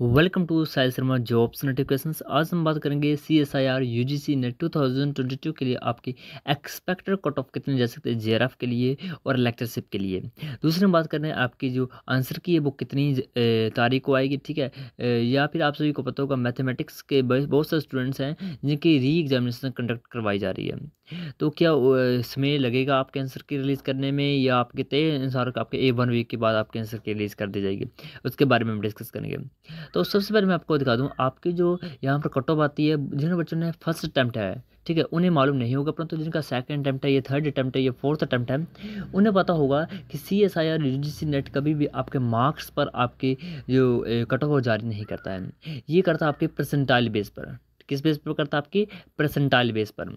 welcome to Sai Sharma jobs notification आज हम बात करेंगे C S I R U G C ने टू थाउजेंड ट्वेंटी टू के लिए आपकी एक्सपेक्टेड कट ऑफ कितने जा सकते हैं जे आर एफ के लिए और लेक्चरशिप के लिए दूसरी हम बात कर रहे हैं आपकी जो आंसर की है वो कितनी तारीख को आएगी ठीक है या फिर आप सभी को पता होगा मैथमेटिक्स के बहुत सारे स्टूडेंट्स हैं जिनकी री एग्जामिनेशन कंडक्ट करवाई जा रही है तो क्या समय लगेगा आप कैंसर की रिलीज़ करने में या आपके तय अनुसार आपके ए वन वीक के बाद आप कैंसर की रिलीज़ कर दी जाएगी उसके बारे में हम डिस्कस करेंगे तो सबसे पहले मैं आपको दिखा दूँ आपकी जो यहाँ पर कट ऑफ आती है जिन बच्चों ने फर्स्ट अटैम्प्ट है ठीक है उन्हें मालूम नहीं होगा परंतु तो जिनका सेकंड अटैम्प्ट है या थर्ड अटैम्प्ट है या फोर्थ अटैम्प्ट है उन्हें पता होगा कि C S I R UGC NET कभी भी आपके मार्क्स पर आपके जो कट ऑफ जारी नहीं करता है ये करता है आपके परसेंटाइल बेस पर किस बेस पर करता है आपकी परसेंटाइल बेस पर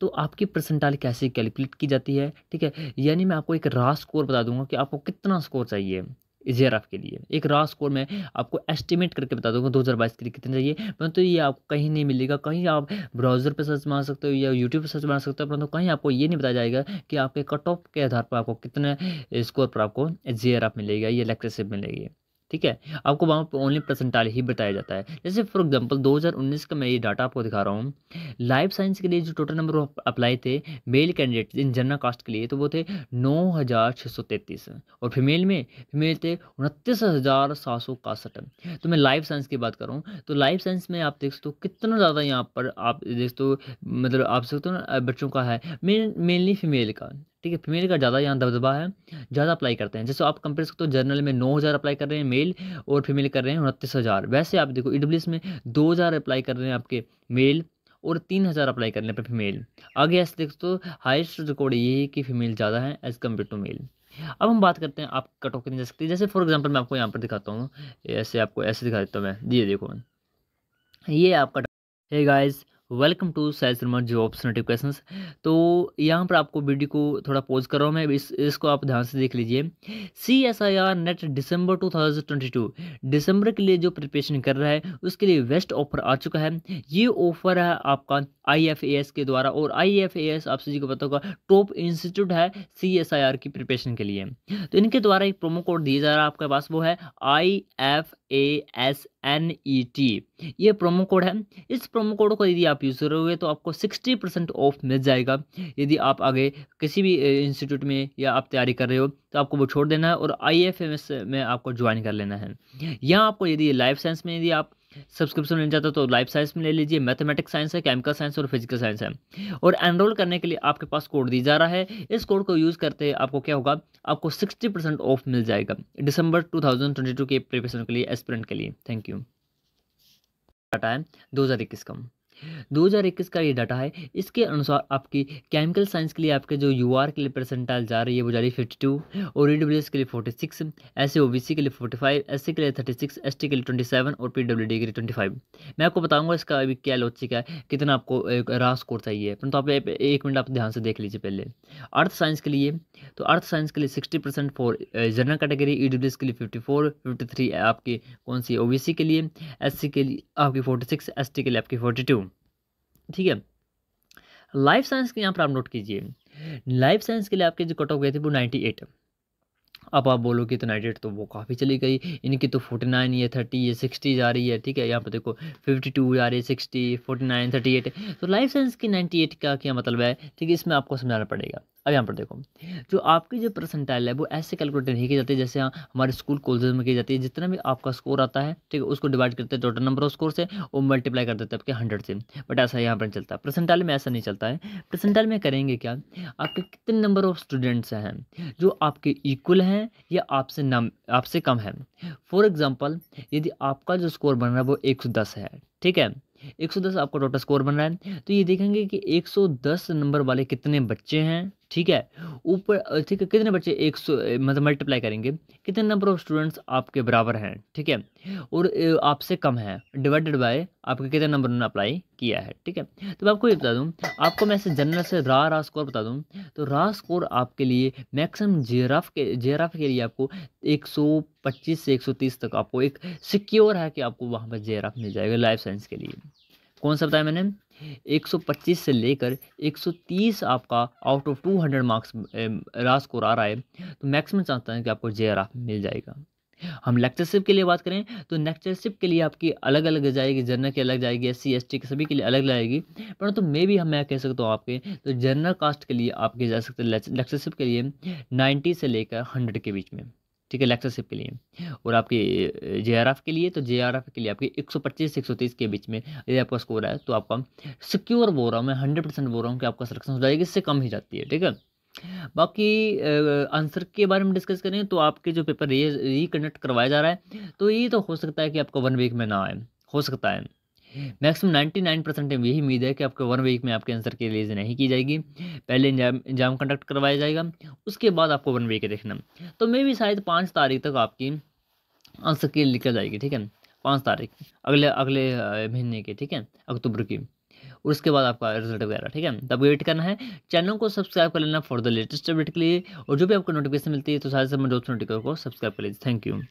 तो आपकी परसेंटाइल कैसे कैलकुलेट की जाती है ठीक है यानी मैं आपको एक रा स्कोर बता दूंगा कि आपको कितना स्कोर चाहिए जेआर एफ के लिए एक रा स्कोर मैं आपको एस्टिमेट करके बता दूंगा बाईस के लिए कितने चाहिए परंतु तो ये आपको कहीं नहीं मिलेगा कहीं आप ब्राउज़र पर सर्च मार सकते हो या यूट्यूब पर सर्च मार सकते हो परंतु तो कहीं आपको ये नहीं बताया जाएगा कि आपके कट ऑफ के आधार पर आपको कितने स्कोर पर आपको जे आर एफ मिलेगा या लेक्चरशिप मिलेगी ठीक है आपको वहाँ पर ओनली परसेंटाइल ही बताया जाता है जैसे फॉर एग्जांपल 2019 का मैं ये डाटा आपको दिखा रहा हूँ लाइफ साइंस के लिए जो टोटल नंबर अप्लाई थे male candidate in general caste के लिए तो वो थे नौ हज़ार छः सौ और फीमेल में फीमेल थे उनतीस हज़ार सात सौ इकसठ तो मैं लाइफ साइंस की बात करूँ तो लाइफ साइंस में आप देख सकते हो कितना ज़्यादा यहाँ पर आप देख सकते हो मतलब आप सकते हो ना बच्चों का है मेनली फीमेल का ठीक है फीमेल का ज़्यादा यहाँ दबदबा है ज़्यादा अप्लाई करते हैं जैसे आप कंपेयर सकते हो जनरल में नौ हज़ार अप्लाई कर रहे हैं मेल और फीमेल कर रहे हैं उनतीस हज़ार वैसे आप देखो ई में दो हज़ार अप्लाई कर रहे हैं आपके मेल और तीन हज़ार अप्लाई कर रहे हैं फीमेल आगे ऐसे देख तो हाइस्ट रिकॉर्ड ये है कि फीमेल ज़्यादा है एज़ कम्पेयर टू मेल अब हम बात करते हैं आप कट ऑफ कितनी जा सकती है जैसे फॉर एग्जाम्पल मैं आपको यहाँ पर दिखाता हूँ ऐसे आपको ऐसे दिखा देता हूँ मैं ये देखो ये आपका हे गाइस वेलकम टू साइज जो ऑप्शन नोटिफिकेशन तो यहाँ पर आपको वीडियो को थोड़ा पॉज कर रहा हूँ मैं इस इसको आप ध्यान से देख लीजिए C S I R NET December to December के लिए जो प्रिपरेशन कर रहा है उसके लिए बेस्ट ऑफर आ चुका है ये ऑफर है आपका आई एफ ए एस के द्वारा और आई एफ ए एस आप सभी को पता होगा टॉप इंस्टीट्यूट है सी एस आई आर की प्रिपरेशन के लिए तो इनके द्वारा एक प्रोमो कोड दिया जा रहा है आपके पास वो है I F A S N E T ये प्रोमो कोड है इस प्रोमो कोड को यदि आप यूज़ करोगे तो आपको सिक्सटी परसेंट ऑफ मिल जाएगा यदि आप आगे किसी भी इंस्टीट्यूट में या आप तैयारी कर रहे हो तो आपको वो छोड़ देना है और आई में आपको ज्वाइन कर लेना है यहाँ आपको यदि लाइफ साइंस में यदि आप सब्सक्रिप्शन लेना चाहते हो तो लाइफ साइंस में ले लीजिए मैथमेटिक्स साइंस है केमिकल साइंस और फिजिकल साइंस है और एनरोल करने के लिए आपके पास कोड दी जा रहा है इस कोड को यूज़ करते आपको क्या होगा आपको सिक्सटी परसेंट ऑफ मिल जाएगा December two thousand twenty two के प्रिपरेशन के लिए एस्पिरेंट के लिए थैंक यू है दो हज़ार इक्कीस का 2021 का ये डाटा है इसके अनुसार आपकी केमिकल साइंस के लिए आपके जो यू के लिए परसेंटाइल जा रही है वो जा रही है फिफ्टी और ई के लिए फोर्टी सिक्स एस के लिए फोर्टी फाइव के लिए थर्टी सिक्स एस के लिए ट्वेंटी और पी डब्ल्यू के लिए ट्वेंटी मैं आपको बताऊँगा इसका अभी क्या लॉजिक है कितना आपको रहा स्कोर चाहिए परंतु आप एक मिनट आप ध्यान से देख लीजिए पहले अर्थ साइंस के लिए तो अर्थ साइंस के लिए sixty percent for general category E के लिए फिफ्टी फोर फिफ्टी थ्री आपकी कौन सी ओ के लिए एस के लिए आपकी फोर्टी सिक्स एस के लिए आपकी फोर्टी टू ठीक है लाइफ साइंस के यहाँ पर आप नोट कीजिए लाइफ साइंस के लिए आपके जो कट ऑफ गए थे वो नाइन्टी एट अब आप बोलोगे तो नाइन्टी एट तो वो काफ़ी चली गई इनकी तो फोर्टी नाइन या थर्टी या सिक्सटी जा रही है ठीक है यहाँ पर देखो फिफ्टी टू जा रही है sixty forty nine thirty eight तो लाइफ साइंस की नाइन्टी एट का क्या मतलब है ठीक है इसमें आपको समझाना पड़ेगा अब यहाँ पर देखो जो आपकी जो परसेंटाइल है वो ऐसे कैलकुलेट नहीं की जाती जैसे हमारे स्कूल कॉलेज में की जाती है जितना भी आपका स्कोर आता है ठीक है उसको डिवाइड करते हैं टोटल नंबर ऑफ स्कोर से और मल्टीप्लाई कर देते हैं आपके हंड्रेड से बट ऐसा यहाँ पर नहीं चलता परसेंटाइल में ऐसा नहीं चलता है परसेंटाइल में करेंगे क्या आपके कितने नंबर ऑफ स्टूडेंट्स हैं जो आपके इक्वल हैं या आपसे नम आपसे कम है फॉर एग्जाम्पल यदि आपका जो स्कोर बन रहा है वो एक सौ दस है ठीक है 110 आपका टोटल स्कोर बन रहा है तो ये देखेंगे कि 110 नंबर वाले कितने बच्चे हैं ठीक है ऊपर ठीक है कितने बच्चे एक सौ मतलब मल्टीप्लाई करेंगे कितने नंबर ऑफ स्टूडेंट्स आपके बराबर हैं ठीक है और आपसे कम है डिवाइडेड बाय आपके कितने नंबर उन्होंने अप्लाई किया है ठीक है तो मैं आपको ये बता दूँ आपको मैं ऐसे जनरल से रा रा स्कोर बता दूँ तो रा स्कोर आपके लिए मैक्सिमम जेराफ के जेराफ के लिए आपको एक सौ पच्चीस से एक सौ तीस तक आपको एक सिक्योर है कि आपको वहाँ पर जेराफ मिल जाएगा लाइफ साइंस के लिए कौन सा बताया मैंने 125 से लेकर 130 आपका आउट ऑफ 200 मार्क्स रास को आ रहा है तो मैक्सिमम चाहता है कि आपको जे आर मिल जाएगा हम लेक्चरशिप के लिए बात करें तो लेक्चरशिप के लिए आपकी अलग अलग जाएगी जनरल की अलग जाएगी एस सी के सभी के लिए अलग जाएगी परंतु तो मे भी हम मैं कह सकता हूँ आपके तो जर्नल कास्ट के लिए आपके जा सकते हैं लेक्चरशिप के लिए नाइन्टी से लेकर हंड्रेड के बीच में ठीक है लेक्चरशिप के लिए और आपके जे के लिए तो जे के लिए आपके 125 सौ 130 के बीच में यदि आपका स्कोर है तो आपका सिक्योर बोल रहा हूँ मैं हंड्रेड परसेंट बोल रहा हूँ कि आपका सिलेक्शन हो जाएगी इससे कम ही जाती है ठीक है बाकी आंसर के बारे में डिस्कस करें तो आपके जो पेपर रिकंडक्ट करवाया जा रहा है तो ये तो हो सकता है कि आपका वन वीक में ना आए हो सकता है मैक्सिमम 99 परसेंट यही उम्मीद है कि आपके वन वीक में आपके आंसर की रिलीज नहीं की जाएगी पहले एग्जाम कंडक्ट करवाया जाएगा उसके बाद आपको वन वीक देखना तो मे भी शायद पाँच तारीख तक आपकी आंसर की निकल जाएगी ठीक है पाँच तारीख अगले अगले महीने की ठीक है अक्टूबर की उसके बाद आपका रिजल्ट वगैरह ठीक है तब तो वेट करना है चैनल को सब्सक्राइब कर लेना फॉर द लेटेस्ट अपडेट के लिए और जो भी आपको नोटिफिकेशन मिलती है तो सारे समय दोस्तों नोटिफिकेशन को सब्सक्राइब कर लीजिए थैंक यू